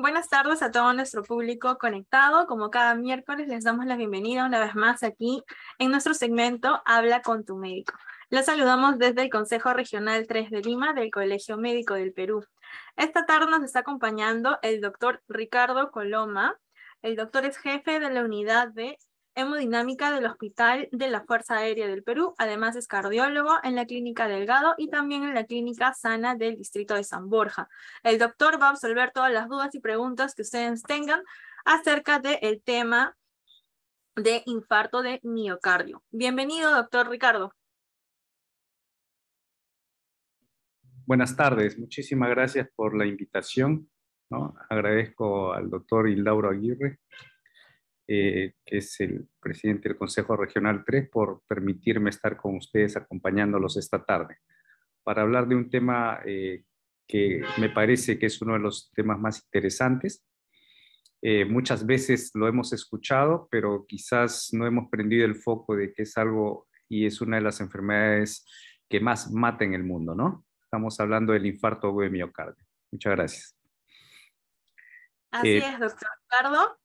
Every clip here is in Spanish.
Buenas tardes a todo nuestro público conectado. Como cada miércoles, les damos la bienvenida una vez más aquí en nuestro segmento Habla con tu médico. Los saludamos desde el Consejo Regional 3 de Lima del Colegio Médico del Perú. Esta tarde nos está acompañando el doctor Ricardo Coloma. El doctor es jefe de la unidad de hemodinámica del Hospital de la Fuerza Aérea del Perú. Además es cardiólogo en la Clínica Delgado y también en la Clínica Sana del Distrito de San Borja. El doctor va a resolver todas las dudas y preguntas que ustedes tengan acerca del tema de infarto de miocardio. Bienvenido, doctor Ricardo. Buenas tardes, muchísimas gracias por la invitación. Agradezco al doctor Hildauro Aguirre eh, que es el presidente del Consejo Regional 3, por permitirme estar con ustedes acompañándolos esta tarde para hablar de un tema eh, que me parece que es uno de los temas más interesantes. Eh, muchas veces lo hemos escuchado, pero quizás no hemos prendido el foco de que es algo y es una de las enfermedades que más mata en el mundo, ¿no? Estamos hablando del infarto de miocardio. Muchas gracias. Así es, doctor Ricardo.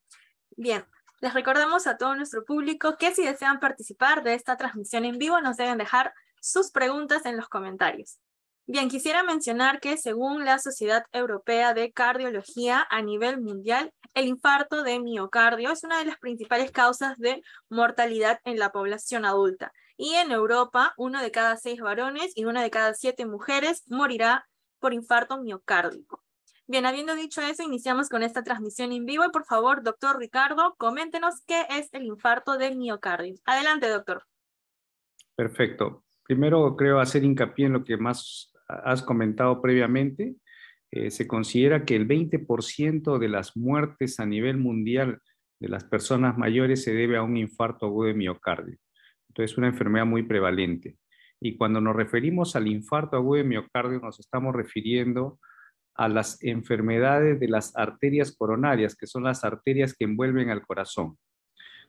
Bien, les recordamos a todo nuestro público que si desean participar de esta transmisión en vivo, nos deben dejar sus preguntas en los comentarios. Bien, quisiera mencionar que según la Sociedad Europea de Cardiología a nivel mundial, el infarto de miocardio es una de las principales causas de mortalidad en la población adulta. Y en Europa, uno de cada seis varones y una de cada siete mujeres morirá por infarto miocárdico. Bien, habiendo dicho eso, iniciamos con esta transmisión en vivo y por favor, doctor Ricardo, coméntenos qué es el infarto del miocardio. Adelante, doctor. Perfecto. Primero creo hacer hincapié en lo que más has comentado previamente. Eh, se considera que el 20% de las muertes a nivel mundial de las personas mayores se debe a un infarto agudo de miocardio. Entonces, una enfermedad muy prevalente. Y cuando nos referimos al infarto agudo de miocardio, nos estamos refiriendo a las enfermedades de las arterias coronarias, que son las arterias que envuelven al corazón.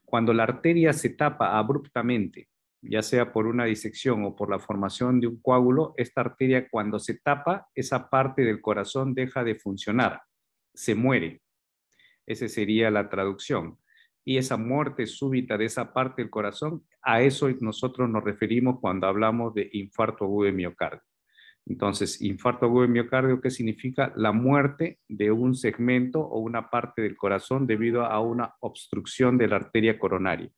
Cuando la arteria se tapa abruptamente, ya sea por una disección o por la formación de un coágulo, esta arteria cuando se tapa, esa parte del corazón deja de funcionar, se muere. Esa sería la traducción. Y esa muerte súbita de esa parte del corazón, a eso nosotros nos referimos cuando hablamos de infarto agudo de miocardio. Entonces, infarto agudo de miocardio, ¿qué significa? La muerte de un segmento o una parte del corazón debido a una obstrucción de la arteria coronaria.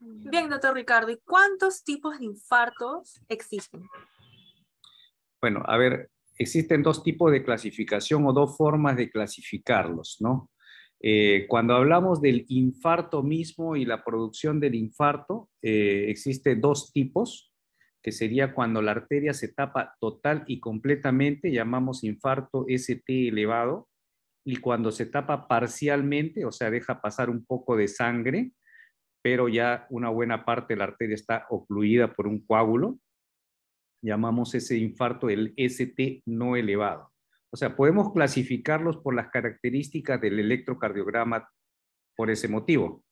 Bien, doctor Ricardo, ¿y cuántos tipos de infartos existen? Bueno, a ver, existen dos tipos de clasificación o dos formas de clasificarlos, ¿no? Eh, cuando hablamos del infarto mismo y la producción del infarto, existen eh, existe dos tipos que sería cuando la arteria se tapa total y completamente, llamamos infarto ST elevado, y cuando se tapa parcialmente, o sea, deja pasar un poco de sangre, pero ya una buena parte de la arteria está ocluida por un coágulo, llamamos ese infarto el ST no elevado. O sea, podemos clasificarlos por las características del electrocardiograma por ese motivo.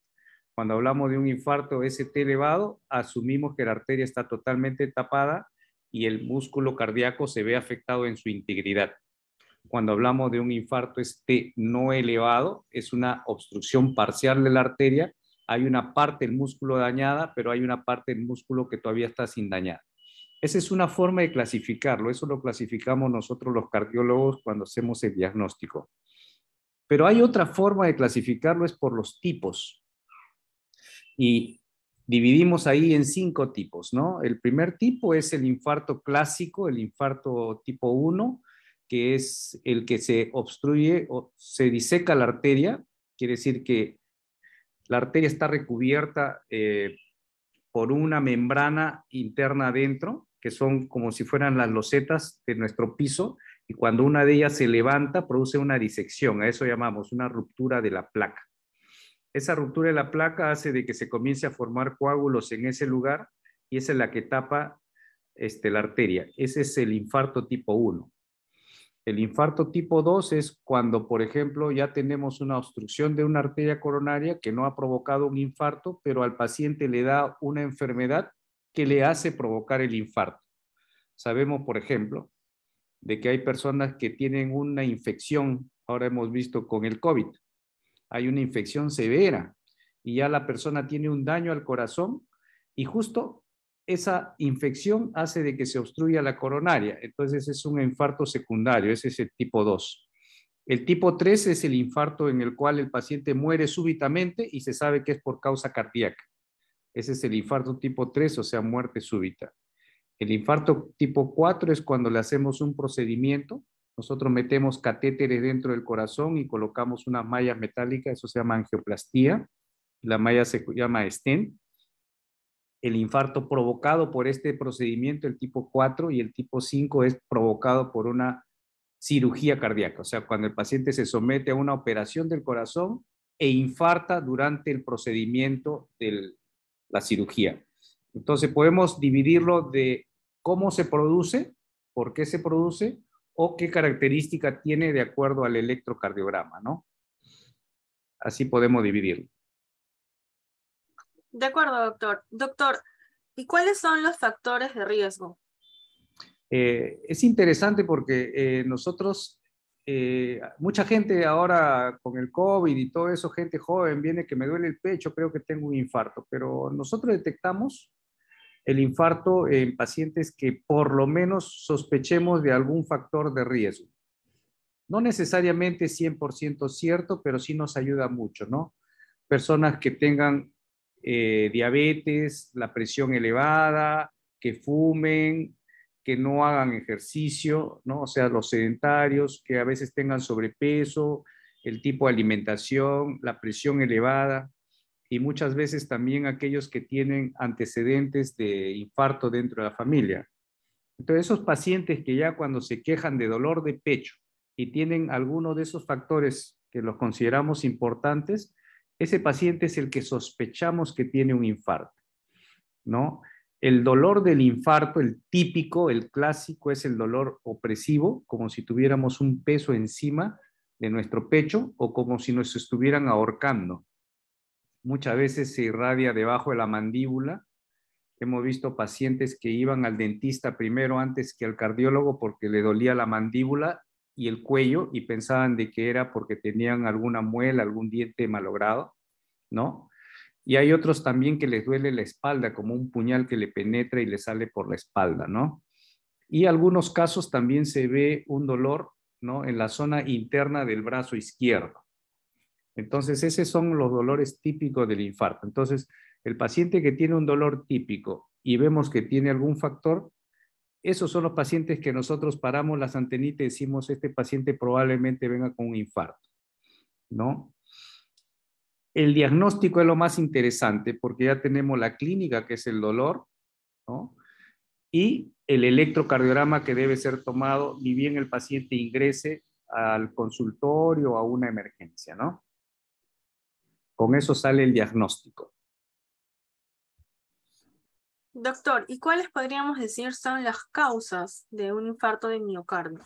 Cuando hablamos de un infarto ST elevado, asumimos que la arteria está totalmente tapada y el músculo cardíaco se ve afectado en su integridad. Cuando hablamos de un infarto ST no elevado, es una obstrucción parcial de la arteria. Hay una parte del músculo dañada, pero hay una parte del músculo que todavía está sin dañar. Esa es una forma de clasificarlo. Eso lo clasificamos nosotros los cardiólogos cuando hacemos el diagnóstico. Pero hay otra forma de clasificarlo, es por los tipos. Y dividimos ahí en cinco tipos, ¿no? El primer tipo es el infarto clásico, el infarto tipo 1, que es el que se obstruye o se diseca la arteria, quiere decir que la arteria está recubierta eh, por una membrana interna adentro, que son como si fueran las losetas de nuestro piso, y cuando una de ellas se levanta produce una disección, a eso llamamos una ruptura de la placa. Esa ruptura de la placa hace de que se comience a formar coágulos en ese lugar y esa es la que tapa este, la arteria. Ese es el infarto tipo 1. El infarto tipo 2 es cuando, por ejemplo, ya tenemos una obstrucción de una arteria coronaria que no ha provocado un infarto, pero al paciente le da una enfermedad que le hace provocar el infarto. Sabemos, por ejemplo, de que hay personas que tienen una infección, ahora hemos visto con el COVID, hay una infección severa y ya la persona tiene un daño al corazón y justo esa infección hace de que se obstruya la coronaria. Entonces es un infarto secundario, ese es el tipo 2. El tipo 3 es el infarto en el cual el paciente muere súbitamente y se sabe que es por causa cardíaca. Ese es el infarto tipo 3, o sea, muerte súbita. El infarto tipo 4 es cuando le hacemos un procedimiento nosotros metemos catéteres dentro del corazón y colocamos una malla metálica, eso se llama angioplastía. La malla se llama stent. El infarto provocado por este procedimiento, el tipo 4 y el tipo 5, es provocado por una cirugía cardíaca. O sea, cuando el paciente se somete a una operación del corazón e infarta durante el procedimiento de la cirugía. Entonces podemos dividirlo de cómo se produce, por qué se produce, o qué característica tiene de acuerdo al electrocardiograma, ¿no? Así podemos dividirlo. De acuerdo, doctor. Doctor, ¿y cuáles son los factores de riesgo? Eh, es interesante porque eh, nosotros, eh, mucha gente ahora con el COVID y todo eso, gente joven viene que me duele el pecho, creo que tengo un infarto, pero nosotros detectamos el infarto en pacientes que por lo menos sospechemos de algún factor de riesgo. No necesariamente 100% cierto, pero sí nos ayuda mucho, ¿no? Personas que tengan eh, diabetes, la presión elevada, que fumen, que no hagan ejercicio, ¿no? O sea, los sedentarios, que a veces tengan sobrepeso, el tipo de alimentación, la presión elevada y muchas veces también aquellos que tienen antecedentes de infarto dentro de la familia. Entonces, esos pacientes que ya cuando se quejan de dolor de pecho y tienen alguno de esos factores que los consideramos importantes, ese paciente es el que sospechamos que tiene un infarto, ¿no? El dolor del infarto, el típico, el clásico, es el dolor opresivo, como si tuviéramos un peso encima de nuestro pecho o como si nos estuvieran ahorcando muchas veces se irradia debajo de la mandíbula. Hemos visto pacientes que iban al dentista primero antes que al cardiólogo porque le dolía la mandíbula y el cuello y pensaban de que era porque tenían alguna muela, algún diente malogrado, ¿no? Y hay otros también que les duele la espalda, como un puñal que le penetra y le sale por la espalda, ¿no? Y algunos casos también se ve un dolor, ¿no? En la zona interna del brazo izquierdo. Entonces, esos son los dolores típicos del infarto. Entonces, el paciente que tiene un dolor típico y vemos que tiene algún factor, esos son los pacientes que nosotros paramos las antenitas y decimos, este paciente probablemente venga con un infarto, ¿no? El diagnóstico es lo más interesante porque ya tenemos la clínica, que es el dolor, ¿no? Y el electrocardiograma que debe ser tomado ni bien el paciente ingrese al consultorio o a una emergencia, ¿no? Con eso sale el diagnóstico. Doctor, ¿y cuáles podríamos decir son las causas de un infarto de miocardio?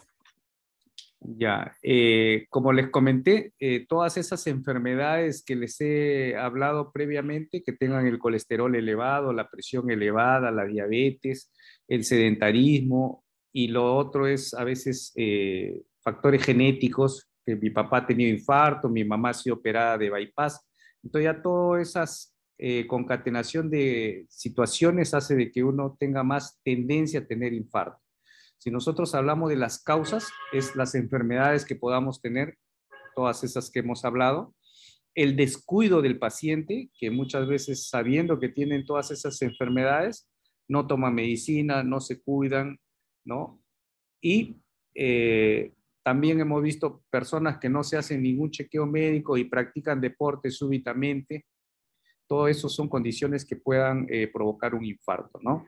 Ya, eh, como les comenté, eh, todas esas enfermedades que les he hablado previamente, que tengan el colesterol elevado, la presión elevada, la diabetes, el sedentarismo, y lo otro es a veces eh, factores genéticos, que mi papá ha tenido infarto, mi mamá ha sido operada de bypass, entonces ya toda esas eh, concatenación de situaciones hace de que uno tenga más tendencia a tener infarto. Si nosotros hablamos de las causas, es las enfermedades que podamos tener, todas esas que hemos hablado, el descuido del paciente, que muchas veces sabiendo que tienen todas esas enfermedades, no toma medicina, no se cuidan, ¿no? Y eh, también hemos visto personas que no se hacen ningún chequeo médico y practican deporte súbitamente. Todo eso son condiciones que puedan eh, provocar un infarto, ¿no?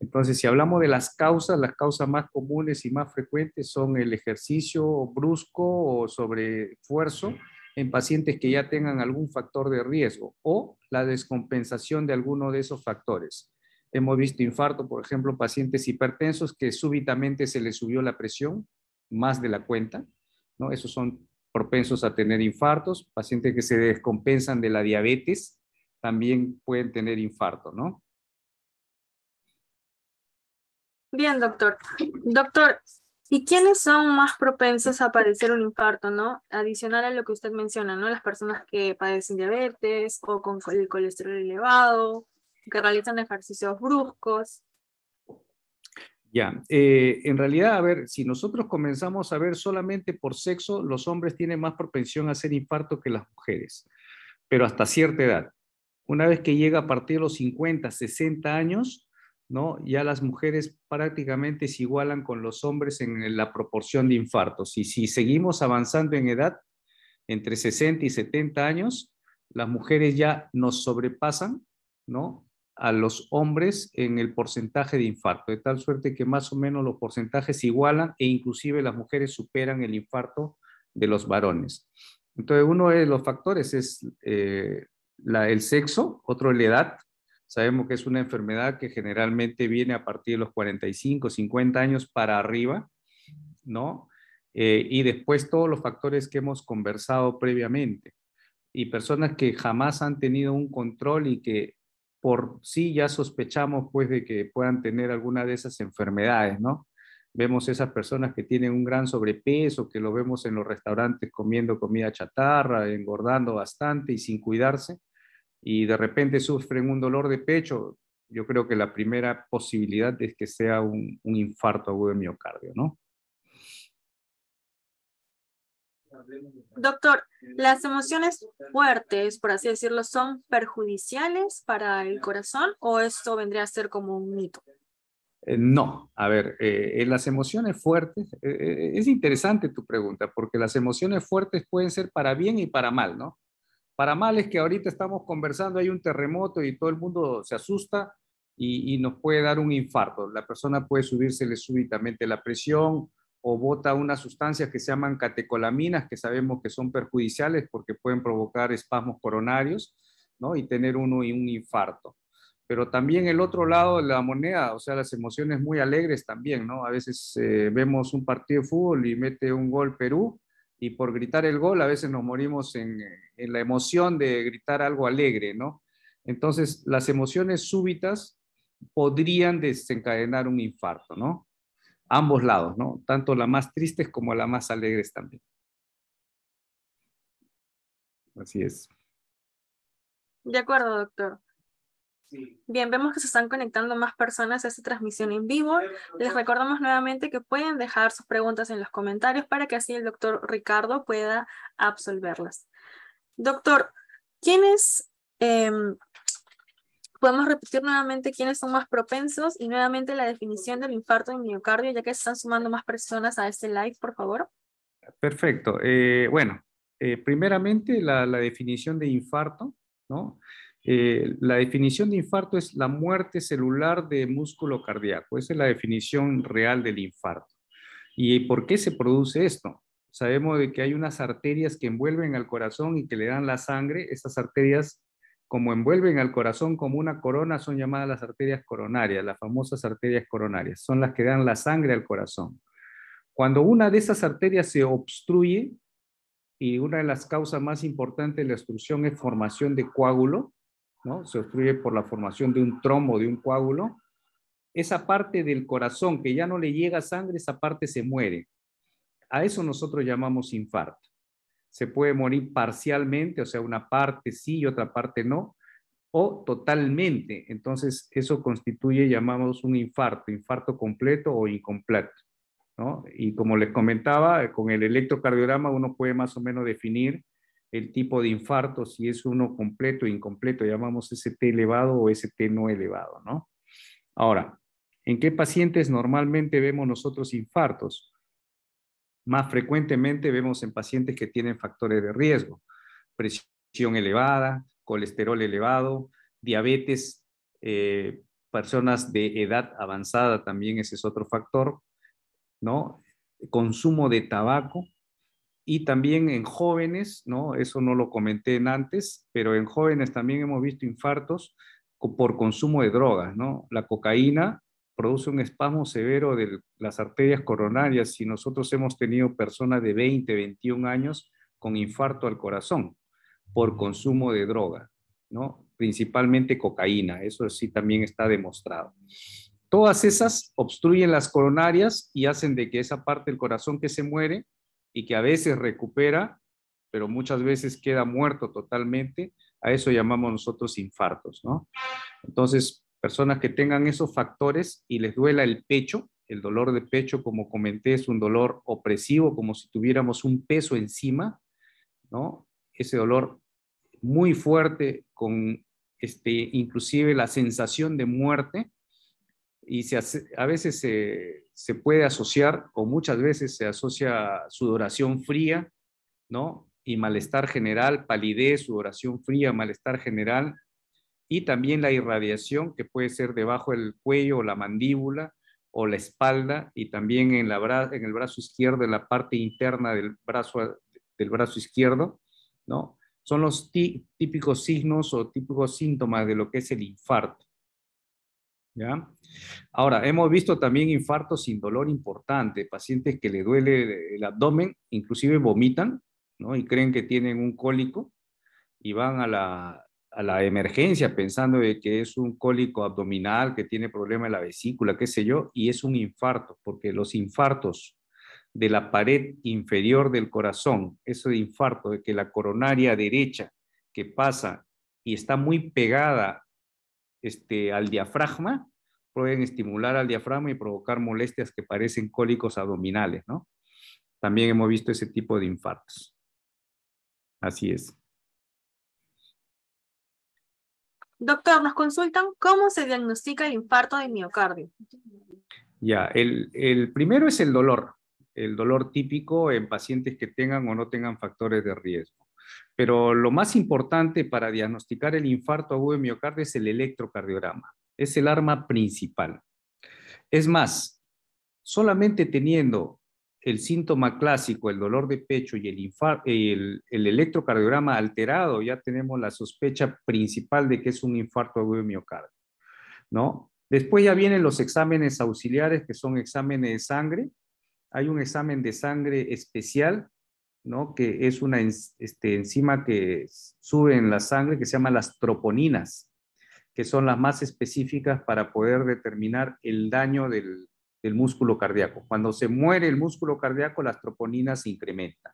Entonces, si hablamos de las causas, las causas más comunes y más frecuentes son el ejercicio brusco o esfuerzo en pacientes que ya tengan algún factor de riesgo o la descompensación de alguno de esos factores. Hemos visto infarto, por ejemplo, pacientes hipertensos que súbitamente se les subió la presión más de la cuenta, ¿no? Esos son propensos a tener infartos, pacientes que se descompensan de la diabetes también pueden tener infarto, ¿no? Bien, doctor. Doctor, ¿y quiénes son más propensos a padecer un infarto, no? Adicional a lo que usted menciona, ¿no? Las personas que padecen diabetes o con el colesterol elevado, que realizan ejercicios bruscos. Ya, eh, en realidad, a ver, si nosotros comenzamos a ver solamente por sexo, los hombres tienen más propensión a hacer infarto que las mujeres, pero hasta cierta edad. Una vez que llega a partir de los 50, 60 años, ¿no? Ya las mujeres prácticamente se igualan con los hombres en la proporción de infartos. Y si seguimos avanzando en edad, entre 60 y 70 años, las mujeres ya nos sobrepasan, ¿no? a los hombres en el porcentaje de infarto, de tal suerte que más o menos los porcentajes igualan e inclusive las mujeres superan el infarto de los varones. Entonces, uno de los factores es eh, el sexo, otro es la edad. Sabemos que es una enfermedad que generalmente viene a partir de los 45, 50 años para arriba, ¿no? Eh, y después todos los factores que hemos conversado previamente. Y personas que jamás han tenido un control y que por sí ya sospechamos pues de que puedan tener alguna de esas enfermedades, ¿no? Vemos esas personas que tienen un gran sobrepeso, que lo vemos en los restaurantes comiendo comida chatarra, engordando bastante y sin cuidarse, y de repente sufren un dolor de pecho. Yo creo que la primera posibilidad es que sea un, un infarto agudo de miocardio, ¿no? Doctor, ¿las emociones fuertes, por así decirlo, son perjudiciales para el corazón o esto vendría a ser como un mito? Eh, no, a ver, eh, eh, las emociones fuertes, es interesante tu pregunta, porque las emociones fuertes pueden ser para bien y para mal, ¿no? Para mal es que ahorita estamos conversando, hay un terremoto y todo el mundo se asusta y, y nos puede dar un infarto. La persona puede subírsele súbitamente la presión, o bota unas sustancias que se llaman catecolaminas, que sabemos que son perjudiciales porque pueden provocar espasmos coronarios ¿no? y tener uno y un infarto. Pero también el otro lado de la moneda, o sea, las emociones muy alegres también, ¿no? A veces eh, vemos un partido de fútbol y mete un gol Perú y por gritar el gol a veces nos morimos en la emoción de gritar algo alegre, ¿no? Entonces, las emociones súbitas podrían desencadenar un infarto, ¿no? ambos lados, ¿no? Tanto la más tristes como la más alegres también. Así es. De acuerdo, doctor. Bien, vemos que se están conectando más personas a esta transmisión en vivo. Les recordamos nuevamente que pueden dejar sus preguntas en los comentarios para que así el doctor Ricardo pueda absolverlas. Doctor, ¿quiénes eh, em, Podemos repetir nuevamente quiénes son más propensos y nuevamente la definición del infarto de miocardio, ya que se están sumando más personas a este like por favor. Perfecto. Eh, bueno, eh, primeramente la, definición de infarto, ¿no? Eh, la definición de infarto es la muerte celular de músculo cardíaco. Esa es la definición real del infarto. ¿Y por qué se produce esto? Sabemos de que hay unas arterias que envuelven al corazón y que le dan la sangre. Estas arterias como envuelven al corazón como una corona, son llamadas las arterias coronarias, las famosas arterias coronarias. Son las que dan la sangre al corazón. Cuando una de esas arterias se obstruye, y una de las causas más importantes de la obstrucción es formación de coágulo, ¿no? se obstruye por la formación de un trombo, de un coágulo, esa parte del corazón que ya no le llega sangre, esa parte se muere. A eso nosotros llamamos infarto se puede morir parcialmente, o sea, una parte sí y otra parte no, o totalmente. Entonces, eso constituye, llamamos un infarto, infarto completo o incompleto. ¿no? Y como les comentaba, con el electrocardiograma uno puede más o menos definir el tipo de infarto, si es uno completo o incompleto, llamamos ST elevado o ST no elevado, ¿no? Ahora, ¿en qué pacientes normalmente vemos nosotros infartos? más frecuentemente vemos en pacientes que tienen factores de riesgo, presión elevada, colesterol elevado, diabetes, eh, personas de edad avanzada también ese es otro factor, ¿no? Consumo de tabaco y también en jóvenes, ¿no? Eso no lo comenté antes, pero en jóvenes también hemos visto infartos por consumo de drogas, ¿no? La cocaína produce un espasmo severo de las arterias coronarias si nosotros hemos tenido personas de 20, 21 años con infarto al corazón por consumo de droga, ¿no? principalmente cocaína, eso sí también está demostrado. Todas esas obstruyen las coronarias y hacen de que esa parte del corazón que se muere y que a veces recupera, pero muchas veces queda muerto totalmente, a eso llamamos nosotros infartos, ¿no? Entonces, personas que tengan esos factores y les duela el pecho, el dolor de pecho, como comenté, es un dolor opresivo, como si tuviéramos un peso encima, ¿no? Ese dolor muy fuerte, con este, inclusive la sensación de muerte, y se a veces se, se, puede asociar, o muchas veces se asocia sudoración fría, ¿no? Y malestar general, palidez, sudoración fría, malestar general, y también la irradiación que puede ser debajo del cuello o la mandíbula o la espalda y también en, la en el brazo izquierdo, en la parte interna del brazo, del brazo izquierdo, ¿no? Son los típicos signos o típicos síntomas de lo que es el infarto. ¿Ya? Ahora, hemos visto también infartos sin dolor importante, pacientes que le duele el abdomen, inclusive vomitan, ¿no? Y creen que tienen un cólico y van a la, a la emergencia pensando de que es un cólico abdominal, que tiene problema en la vesícula, qué sé yo, y es un infarto, porque los infartos de la pared inferior del corazón, eso de infarto, de que la coronaria derecha que pasa y está muy pegada este, al diafragma, pueden estimular al diafragma y provocar molestias que parecen cólicos abdominales, ¿no? También hemos visto ese tipo de infartos. Así es. Doctor, nos consultan cómo se diagnostica el infarto de miocardio. Ya, el, primero es el dolor, el dolor típico en pacientes que tengan o no tengan factores de riesgo. Pero lo más importante para diagnosticar el infarto agudo de miocardio es el electrocardiograma. Es el arma principal. Es más, solamente teniendo el síntoma clásico, el dolor de pecho y el, electrocardiograma alterado, ya tenemos la sospecha principal de que es un infarto de miocardio, ¿no? Después ya vienen los exámenes auxiliares, que son exámenes de sangre. Hay un examen de sangre especial, ¿no? Que es una este, enzima que sube en la sangre, que se llama las troponinas, que son las más específicas para poder determinar el daño del, del músculo cardíaco. Cuando se muere el músculo cardíaco, las troponinas se incrementan.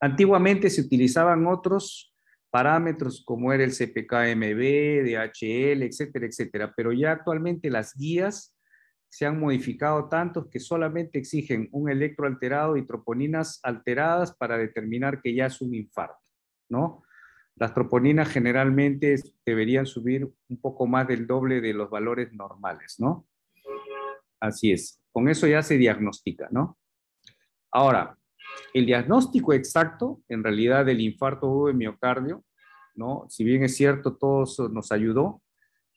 Antiguamente se utilizaban otros parámetros como era el CPKMB, DHL, etcétera, etcétera, pero ya actualmente las guías se han modificado tanto que solamente exigen un electroalterado y troponinas alteradas para determinar que ya es un infarto, ¿no? Las troponinas generalmente deberían subir un poco más del doble de los valores normales, ¿no? Así es, con eso ya se diagnostica, ¿no? Ahora, el diagnóstico exacto, en realidad, del infarto de miocardio, ¿no? Si bien es cierto, todo eso nos ayudó,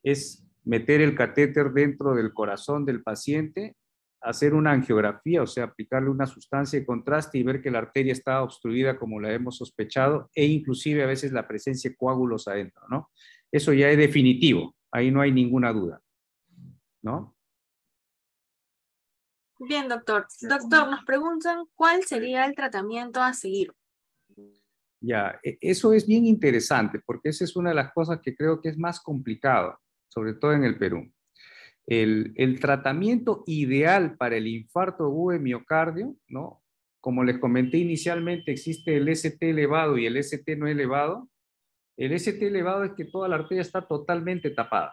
es meter el catéter dentro del corazón del paciente, hacer una angiografía, o sea, aplicarle una sustancia de contraste y ver que la arteria está obstruida como la hemos sospechado e inclusive a veces la presencia de coágulos adentro, ¿no? Eso ya es definitivo, ahí no hay ninguna duda, ¿no? Bien, doctor. Doctor, nos preguntan cuál sería el tratamiento a seguir. Ya, e, eso es bien interesante porque esa es una de las cosas que creo que es más complicado, sobre todo en el Perú. El, tratamiento ideal para el infarto de miocardio, ¿no? Como les comenté inicialmente, existe el ST elevado y el ST no elevado. El ST elevado es que toda la arteria está totalmente tapada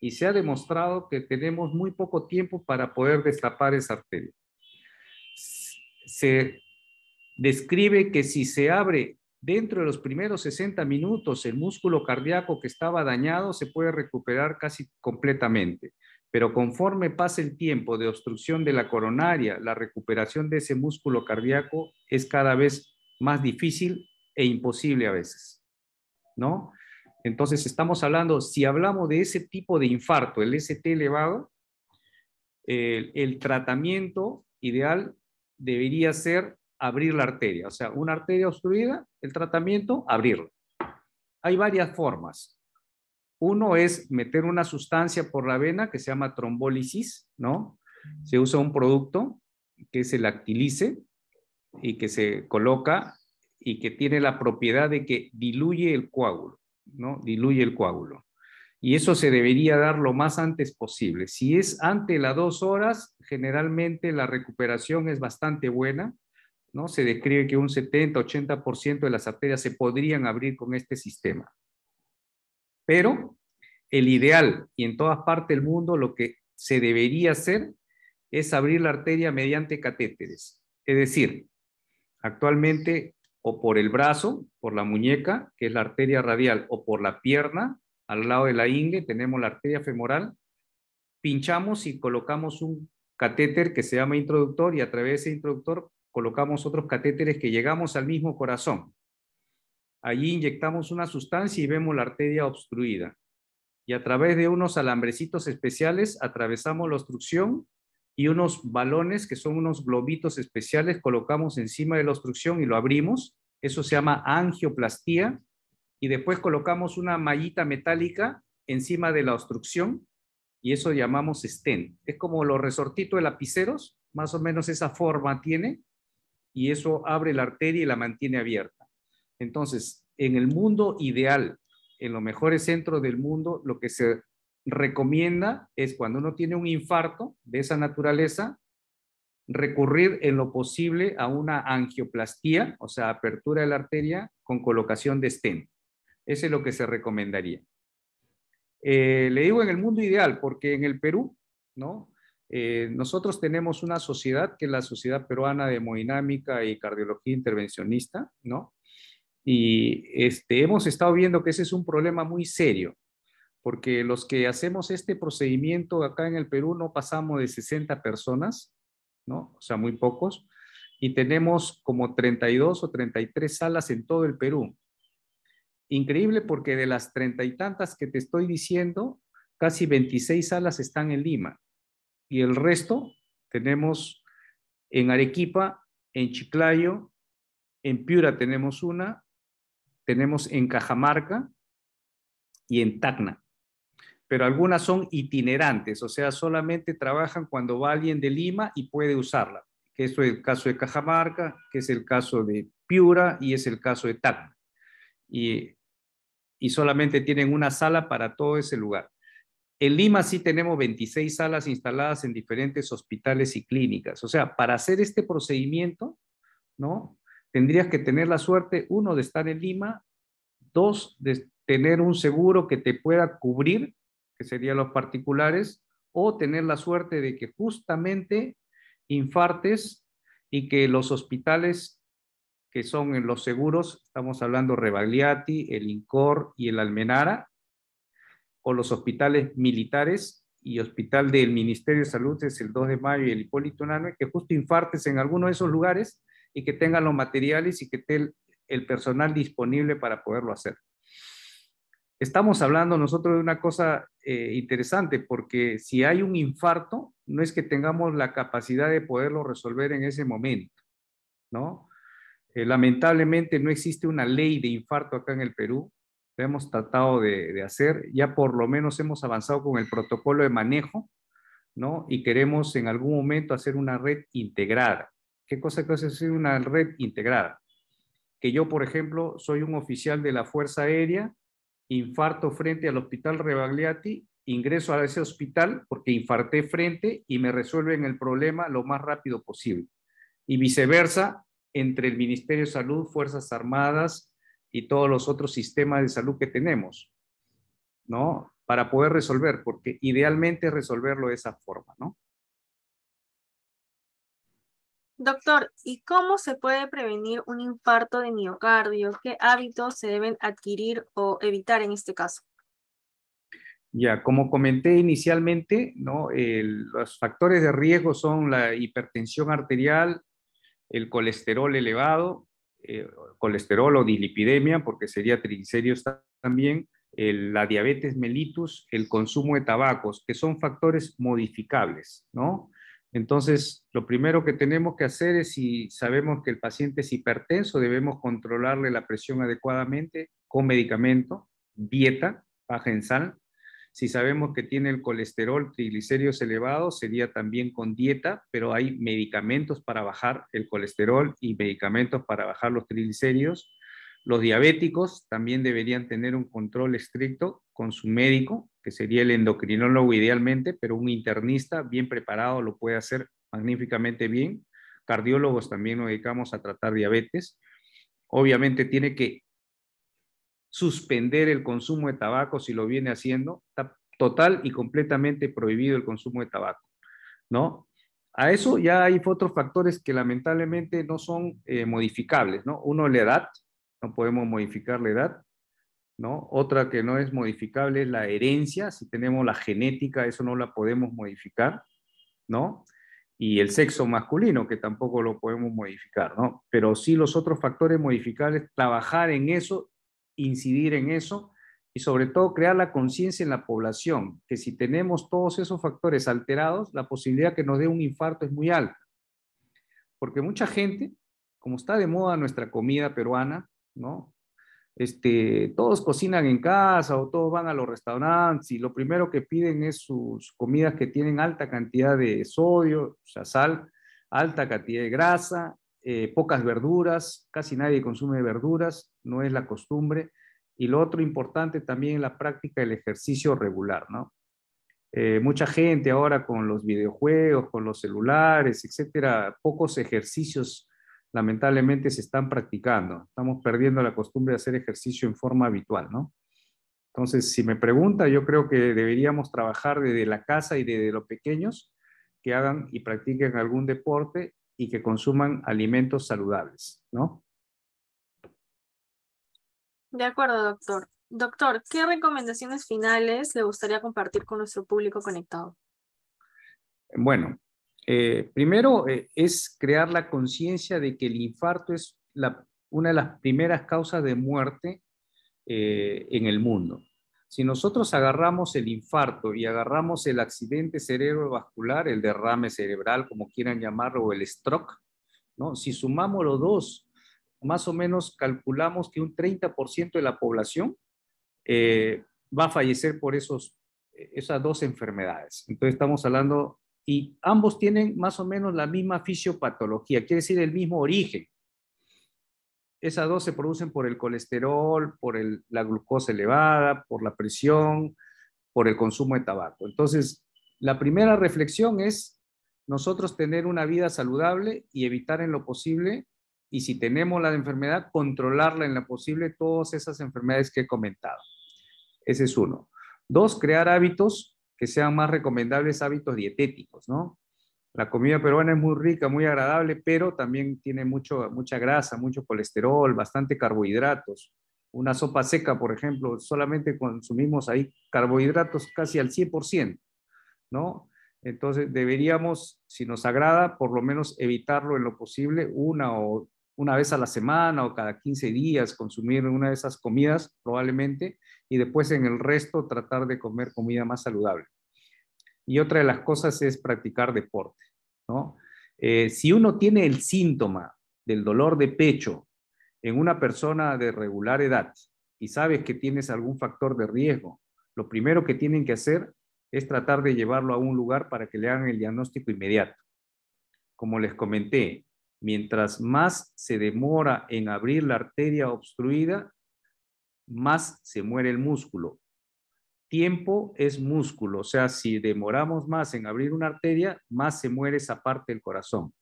y se ha demostrado que tenemos muy poco tiempo para poder destapar esa arteria. Se describe que si se abre dentro de los primeros 60 minutos el músculo cardíaco que estaba dañado, se puede recuperar casi completamente. Pero conforme pasa el tiempo de obstrucción de la coronaria, la recuperación de ese músculo cardíaco es cada vez más difícil e imposible a veces, ¿no? Entonces, estamos hablando, si hablamos de ese tipo de infarto, el ST elevado, el, tratamiento ideal debería ser abrir la arteria. O sea, una arteria obstruida, el tratamiento, abrirla. Hay varias formas. Uno es meter una sustancia por la vena que se llama trombólisis, ¿no? Se usa un producto que se lactilice y que se coloca y que tiene la propiedad de que diluye el coágulo. ¿no? Diluye el coágulo. Y eso se debería dar lo más antes posible. Si es ante las dos horas, generalmente la recuperación es bastante buena, ¿no? Se describe que un 70-80% de las arterias se podrían abrir con este sistema. Pero el ideal, y en todas partes del mundo, lo que se debería hacer es abrir la arteria mediante catéteres. Es decir, actualmente o por el brazo, por la muñeca, que es la arteria radial, o por la pierna, al lado de la ingle tenemos la arteria femoral, pinchamos y colocamos un catéter que se llama introductor y a través de ese introductor colocamos otros catéteres que llegamos al mismo corazón. Allí inyectamos una sustancia y vemos la arteria obstruida. Y a través de unos alambrecitos especiales atravesamos la obstrucción y unos balones que son unos globitos especiales, colocamos encima de la obstrucción y lo abrimos. Eso se llama angioplastía. Y después colocamos una mallita metálica encima de la obstrucción y eso llamamos stent. Es como los resortitos de lapiceros, más o menos esa forma tiene y eso abre la arteria y la mantiene abierta. Entonces, en el mundo ideal, en los mejores centros del mundo, lo que se recomienda es cuando uno tiene un infarto de esa naturaleza, recurrir en lo posible a una angioplastía, o sea, apertura de la arteria con colocación de stent. Ese es lo que se recomendaría. Eh, le digo en el mundo ideal, porque en el Perú, ¿no? Eh, nosotros tenemos una sociedad que es la Sociedad Peruana de Hemodinámica y Cardiología Intervencionista, ¿no? Y este, hemos estado viendo que ese es un problema muy serio, porque los que hacemos este procedimiento acá en el Perú no pasamos de 60 personas, ¿no? O sea, muy pocos, y tenemos como 32 o 33 salas en todo el Perú. Increíble porque de las treinta y tantas que te estoy diciendo, casi 26 salas están en Lima y el resto tenemos en Arequipa, en Chiclayo, en Piura tenemos una, tenemos en Cajamarca y en Tacna pero algunas son itinerantes, o sea, solamente trabajan cuando va alguien de Lima y puede usarla, que es el caso de Cajamarca, que es el caso de Piura y es el caso de Tacna. Y, y solamente tienen una sala para todo ese lugar. En Lima sí tenemos 26 salas instaladas en diferentes hospitales y clínicas. O sea, para hacer este procedimiento, ¿no? Tendrías que tener la suerte, uno, de estar en Lima, dos, de tener un seguro que te pueda cubrir que serían los particulares, o tener la suerte de que justamente infartes y que los hospitales que son en los seguros, estamos hablando Rebagliati, el INCOR y el Almenara, o los hospitales militares y hospital del Ministerio de Salud es el 2 de mayo y el Hipólito Nano, que justo infartes en alguno de esos lugares y que tengan los materiales y que esté el personal disponible para poderlo hacer estamos hablando nosotros de una cosa eh, interesante, porque si hay un infarto, no es que tengamos la capacidad de poderlo resolver en ese momento, ¿no? Eh, lamentablemente no existe una ley de infarto acá en el Perú, lo hemos tratado de, hacer, ya por lo menos hemos avanzado con el protocolo de manejo, ¿no? Y queremos en algún momento hacer una red integrada. ¿Qué cosa que hace hacer una red integrada? Que yo, por ejemplo, soy un oficial de la Fuerza Aérea, infarto frente al hospital Rebagliati, ingreso a ese hospital porque infarté frente y me resuelven el problema lo más rápido posible. Y viceversa, entre el Ministerio de Salud, Fuerzas Armadas y todos los otros sistemas de salud que tenemos, ¿no? Para poder resolver, porque idealmente resolverlo de esa forma, ¿no? Doctor, ¿y cómo se puede prevenir un infarto de miocardio? ¿Qué hábitos se deben adquirir o evitar en este caso? Ya, como comenté inicialmente, ¿no? los factores de riesgo son la hipertensión arterial, el colesterol elevado, eh, colesterol o dilipidemia, porque sería triglicéridos también, la diabetes mellitus, el consumo de tabacos, que son factores modificables, ¿no? Entonces, lo primero que tenemos que hacer es si sabemos que el paciente es hipertenso, debemos controlarle la presión adecuadamente con medicamento, dieta baja en sal. Si sabemos que tiene el colesterol, triglicéridos elevados, sería también con dieta, pero hay medicamentos para bajar el colesterol y medicamentos para bajar los triglicéridos. Los diabéticos también deberían tener un control estricto con su médico que sería el endocrinólogo idealmente, pero un internista bien preparado lo puede hacer magníficamente bien. Cardiólogos también nos dedicamos a tratar diabetes. Obviamente tiene que suspender el consumo de tabaco si lo viene haciendo. Está total y completamente prohibido el consumo de tabaco, ¿no? A eso ya hay otros factores que lamentablemente no son eh, modificables, ¿no? Uno, la edad, no podemos modificar la edad. ¿no? Otra que no es modificable es la herencia, si tenemos la genética, eso no la podemos modificar, ¿no? Y el sexo masculino, que tampoco lo podemos modificar, ¿no? Pero sí los otros factores modificables, trabajar en eso, incidir en eso y sobre todo crear la conciencia en la población, que si tenemos todos esos factores alterados, la posibilidad que nos dé un infarto es muy alta. Porque mucha gente, como está de moda nuestra comida peruana, ¿no? este, todos cocinan en casa o todos van a los restaurantes y lo primero que piden es sus comidas que tienen alta cantidad de sodio, o sea, sal, alta cantidad de grasa, eh, pocas verduras, casi nadie consume verduras, no es la costumbre. Y lo otro importante también la práctica del ejercicio regular, ¿no? Eh, mucha gente ahora con los videojuegos, con los celulares, etcétera, pocos ejercicios lamentablemente se están practicando. Estamos perdiendo la costumbre de hacer ejercicio en forma habitual, ¿no? Entonces, si me pregunta, yo creo que deberíamos trabajar desde la casa y desde los pequeños que hagan y practiquen algún deporte y que consuman alimentos saludables, ¿no? De acuerdo, doctor. Doctor, ¿qué recomendaciones finales le gustaría compartir con nuestro público conectado? Bueno, eh, primero eh, es crear la conciencia de que el infarto es una de las primeras causas de muerte eh, en el mundo. Si nosotros agarramos el infarto y agarramos el accidente cerebrovascular, el derrame cerebral, como quieran llamarlo, o el stroke, ¿no? si sumamos los dos, más o menos calculamos que un 30% de la población va a fallecer por esos, esas dos enfermedades. Entonces estamos hablando y ambos tienen más o menos la misma fisiopatología, quiere decir el mismo origen. Esas dos se producen por el colesterol, por la glucosa elevada, por la presión, por el consumo de tabaco. Entonces, la primera reflexión es nosotros tener una vida saludable y evitar en lo posible, y si tenemos la enfermedad, controlarla en lo posible todas esas enfermedades que he comentado. Ese es uno. Dos, crear hábitos que sean más recomendables hábitos dietéticos, ¿no? La comida peruana es muy rica, muy agradable, pero también tiene mucho, mucha grasa, mucho colesterol, bastante carbohidratos. Una sopa seca, por ejemplo, solamente consumimos ahí carbohidratos casi al 100%, ¿no? Entonces deberíamos, si nos agrada, por lo menos evitarlo en lo posible una o una vez a la semana o cada 15 días consumir una de esas comidas probablemente y después en el resto tratar de comer comida más saludable. Y otra de las cosas es practicar deporte, eh, si uno tiene el síntoma del dolor de pecho en una persona de regular edad y sabes que tienes algún factor de riesgo, lo primero que tienen que hacer es tratar de llevarlo a un lugar para que le hagan el diagnóstico inmediato. Como les comenté, Mientras más se demora en abrir la arteria obstruida, más se muere el músculo. Tiempo es músculo, o sea, si demoramos más en abrir una arteria, más se muere esa parte del corazón.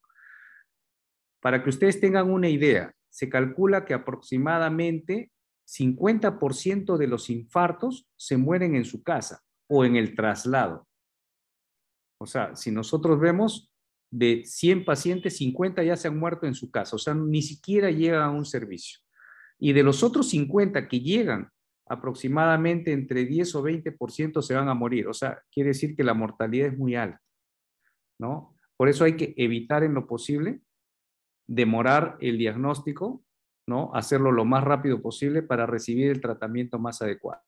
Para que ustedes tengan una idea, se calcula que aproximadamente 50% de los infartos se mueren en su casa o en el traslado. O sea, si nosotros vemos, de 100 pacientes, 50 ya se han muerto en su casa, o sea, ni siquiera llegan a un servicio. Y de los otros 50 que llegan, aproximadamente entre 10 o 20% se van a morir, o sea, quiere decir que la mortalidad es muy alta, ¿no? Por eso hay que evitar en lo posible demorar el diagnóstico, ¿no? Hacerlo lo más rápido posible para recibir el tratamiento más adecuado.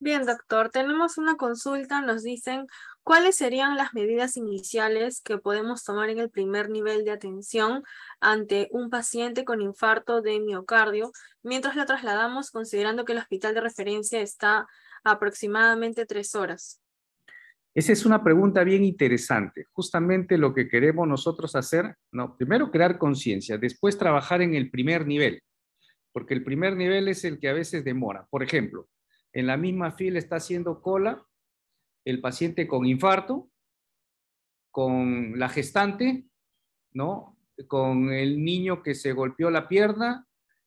Bien, doctor, tenemos una consulta, nos dicen cuáles serían las medidas iniciales que podemos tomar en el primer nivel de atención ante un paciente con infarto de miocardio mientras lo trasladamos considerando que el hospital de referencia está aproximadamente tres horas. Esa es una pregunta bien interesante. Justamente lo que queremos nosotros hacer, no, primero crear conciencia, después trabajar en el primer nivel, porque el primer nivel es el que a veces demora. Por ejemplo, en la misma fila está haciendo cola el paciente con infarto, con la gestante, ¿no? Con el niño que se golpeó la pierna,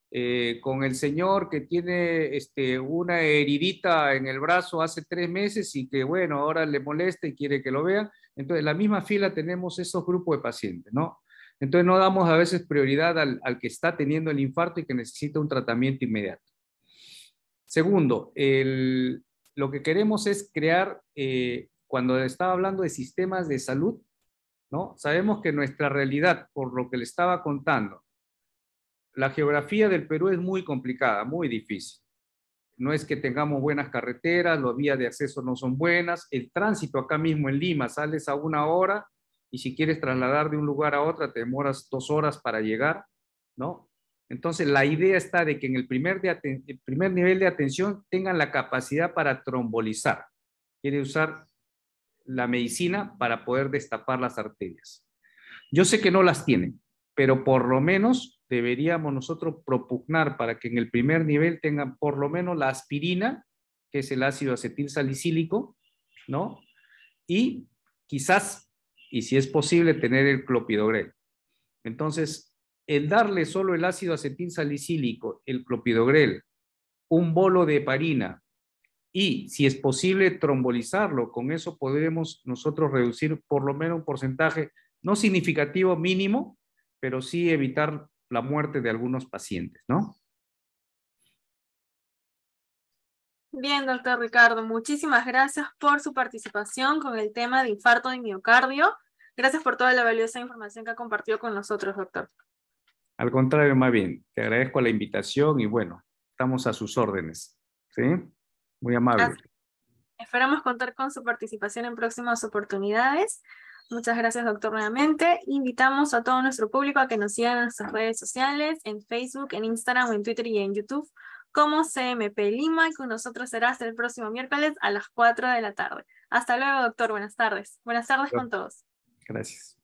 eh, con el señor que tiene este, una heridita en el brazo hace tres meses y que, bueno, ahora le molesta y quiere que lo vea. Entonces, en la misma fila tenemos esos grupos de pacientes, ¿no? Entonces, no damos a veces prioridad al que está teniendo el infarto y que necesita un tratamiento inmediato. Segundo, lo que queremos es crear, eh, cuando estaba hablando de sistemas de salud, ¿no? sabemos que nuestra realidad, por lo que le estaba contando, la geografía del Perú es muy complicada, muy difícil. No es que tengamos buenas carreteras, las vías de acceso no son buenas, el tránsito acá mismo en Lima, sales a una hora y si quieres trasladar de un lugar a otro, te demoras dos horas para llegar, ¿no? Entonces, la idea está de que en el primer, nivel de atención tengan la capacidad para trombolizar. Quiere usar la medicina para poder destapar las arterias. Yo sé que no las tienen, pero por lo menos deberíamos nosotros propugnar para que en el primer nivel tengan por lo menos la aspirina, que es el ácido acetil salicílico, ¿no? Y quizás, y si es posible, tener el clopidogrel. Entonces, el darle solo el ácido acetil salicílico, el clopidogrel, un bolo de heparina y, si es posible, trombolizarlo, con eso podremos nosotros reducir por lo menos un porcentaje no significativo mínimo, pero sí evitar la muerte de algunos pacientes, ¿no? Bien, doctor Ricardo, muchísimas gracias por su participación con el tema de infarto de miocardio. Gracias por toda la valiosa información que ha compartido con nosotros, doctor. Al contrario, más bien, te agradezco la invitación y bueno, estamos a sus órdenes. ¿Sí? Muy amable. Esperamos contar con su participación en próximas oportunidades. Muchas gracias, doctor, nuevamente. Invitamos a todo nuestro público a que nos sigan en nuestras redes sociales, en Facebook, en Instagram, en Twitter y en YouTube, como CMP Lima, y con nosotros será hasta el próximo miércoles a las 4 de la tarde. Hasta luego, doctor. Buenas tardes. Buenas tardes con todos. Gracias.